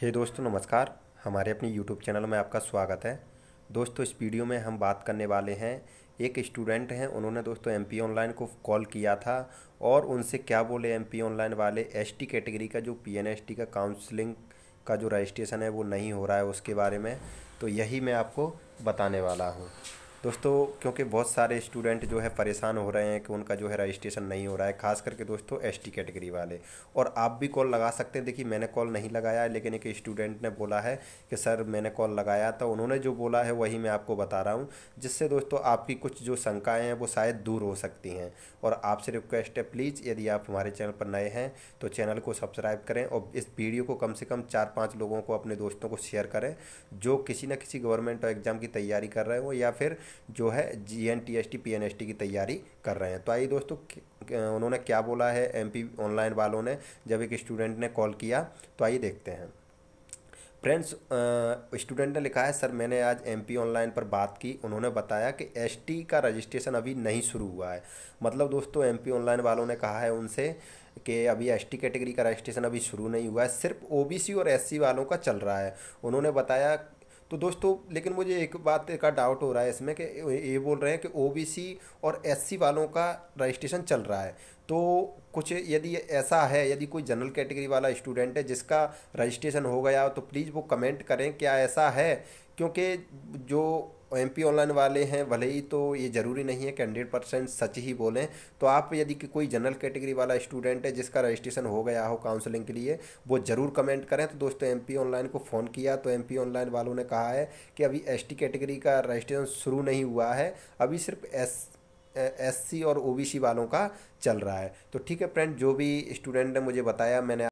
हे दोस्तों नमस्कार हमारे अपने यूट्यूब चैनल में आपका स्वागत है दोस्तों इस वीडियो में हम बात करने वाले हैं एक स्टूडेंट हैं उन्होंने दोस्तों एम पी ऑनलाइन को कॉल किया था और उनसे क्या बोले एम पी ऑनलाइन वाले एस टी कैटेगरी का जो पी एन एस टी का काउंसलिंग का जो रजिस्ट्रेशन है वो नहीं हो रहा है उसके बारे में तो यही मैं आपको बताने वाला हूँ दोस्तों क्योंकि बहुत सारे स्टूडेंट जो है परेशान हो रहे हैं कि उनका जो है रजिस्ट्रेशन नहीं हो रहा है खास करके दोस्तों एस टी कैटेगरी वाले और आप भी कॉल लगा सकते हैं देखिए मैंने कॉल नहीं लगाया है लेकिन एक स्टूडेंट ने बोला है कि सर मैंने कॉल लगाया तो उन्होंने जो बोला है वही मैं आपको बता रहा हूँ जिससे दोस्तों आपकी कुछ जो शंकाएँ हैं वो शायद दूर हो सकती हैं और आपसे रिक्वेस्ट है प्लीज़ यदि आप हमारे चैनल पर नए हैं तो चैनल को सब्सक्राइब करें और इस वीडियो को कम से कम चार पाँच लोगों को अपने दोस्तों को शेयर करें जो किसी न किसी गवर्नमेंट एग्ज़ाम की तैयारी कर रहे हो या फिर जो है G N T S T P N S T की तैयारी कर रहे हैं तो आइए दोस्तों उन्होंने क्या बोला है एम पी ऑनलाइन वालों ने जब एक स्टूडेंट ने कॉल किया तो आइए देखते हैं फ्रेंड्स स्टूडेंट ने लिखा है सर मैंने आज एमपी ऑनलाइन पर बात की उन्होंने बताया कि एसटी का रजिस्ट्रेशन अभी नहीं शुरू हुआ है मतलब दोस्तों एमपी ऑनलाइन वालों ने कहा है उनसे कि अभी एस कैटेगरी का रजिस्ट्रेशन अभी शुरू नहीं हुआ है सिर्फ ओबीसी और एससी वालों का चल रहा है उन्होंने बताया तो दोस्तों लेकिन मुझे एक बात का डाउट हो रहा है इसमें कि ये बोल रहे हैं कि ओबीसी और एससी वालों का रजिस्ट्रेशन चल रहा है तो कुछ यदि ऐसा है यदि कोई जनरल कैटेगरी वाला स्टूडेंट है जिसका रजिस्ट्रेशन हो गया तो प्लीज़ वो कमेंट करें क्या ऐसा है क्योंकि जो एम पी ऑनलाइन वाले हैं भले ही तो ये ज़रूरी नहीं है कि हंड्रेड परसेंट सच ही बोलें तो आप यदि कि कोई जनरल कैटेगरी वाला स्टूडेंट है जिसका रजिस्ट्रेशन हो गया हो काउंसलिंग के लिए वो ज़रूर कमेंट करें तो दोस्तों एम ऑनलाइन को फ़ोन किया तो एम ऑनलाइन वालों ने कहा है कि अभी एस कैटेगरी का रजिस्ट्रेशन शुरू नहीं हुआ है अभी सिर्फ एस एससी और ओबीसी वालों का चल रहा है तो ठीक है फ्रेंड जो भी स्टूडेंट ने मुझे बताया मैंने